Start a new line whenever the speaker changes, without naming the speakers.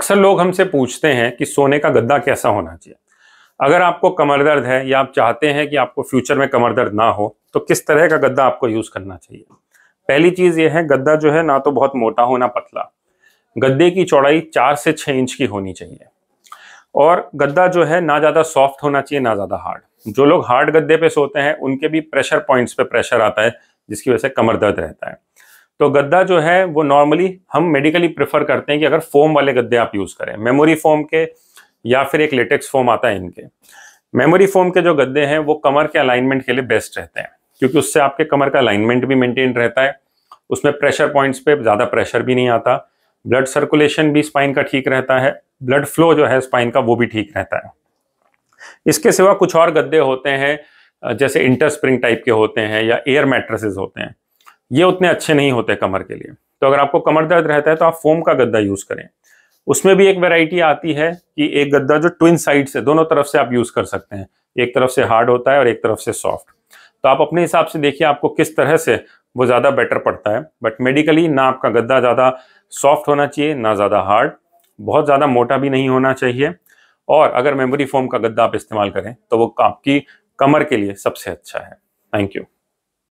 अक्सर लोग हमसे पूछते हैं कि सोने का गद्दा कैसा होना चाहिए अगर आपको कमर दर्द है या आप चाहते हैं कि आपको फ्यूचर में कमर दर्द ना हो तो किस तरह का गद्दा आपको यूज़ करना चाहिए पहली चीज़ ये है गद्दा जो है ना तो बहुत मोटा हो ना पतला गद्दे की चौड़ाई चार से छः इंच की होनी चाहिए और गद्दा जो है ना ज़्यादा सॉफ्ट होना चाहिए ना ज़्यादा हार्ड जो लोग हार्ड गद्दे पे सोते हैं उनके भी प्रेशर पॉइंट्स पे प्रेशर आता है जिसकी वजह से कमर दर्द रहता है तो गद्दा जो है वो नॉर्मली हम मेडिकली प्रेफर करते हैं कि अगर फोम वाले गद्दे आप यूज़ करें मेमोरी फोम के या फिर एक लेटेक्स फोम आता है इनके मेमोरी फोम के जो गद्दे हैं वो कमर के अलाइनमेंट के लिए बेस्ट रहते हैं क्योंकि उससे आपके कमर का अलाइनमेंट भी मेंटेन रहता है उसमें प्रेशर पॉइंट्स पे ज़्यादा प्रेशर भी नहीं आता ब्लड सर्कुलेशन भी स्पाइन का ठीक रहता है ब्लड फ्लो जो है स्पाइन का वो भी ठीक रहता है इसके सिवा कुछ और गद्दे होते हैं जैसे इंटर स्प्रिंग टाइप के होते हैं या एयर मैट्रेसेस होते हैं ये उतने अच्छे नहीं होते कमर के लिए तो अगर आपको कमर दर्द रहता है तो आप फोम का गद्दा यूज करें उसमें भी एक वेराइटी आती है कि एक गद्दा जो ट्विन साइड से दोनों तरफ से आप यूज कर सकते हैं एक तरफ से हार्ड होता है और एक तरफ से सॉफ्ट तो आप अपने हिसाब से देखिए आपको किस तरह से वो ज़्यादा बेटर पड़ता है बट मेडिकली ना आपका गद्दा ज़्यादा सॉफ्ट होना चाहिए ना ज़्यादा हार्ड बहुत ज़्यादा मोटा भी नहीं होना चाहिए और अगर मेमोरी फोम का गद्दा आप इस्तेमाल करें तो वो आपकी कमर के लिए सबसे अच्छा है थैंक यू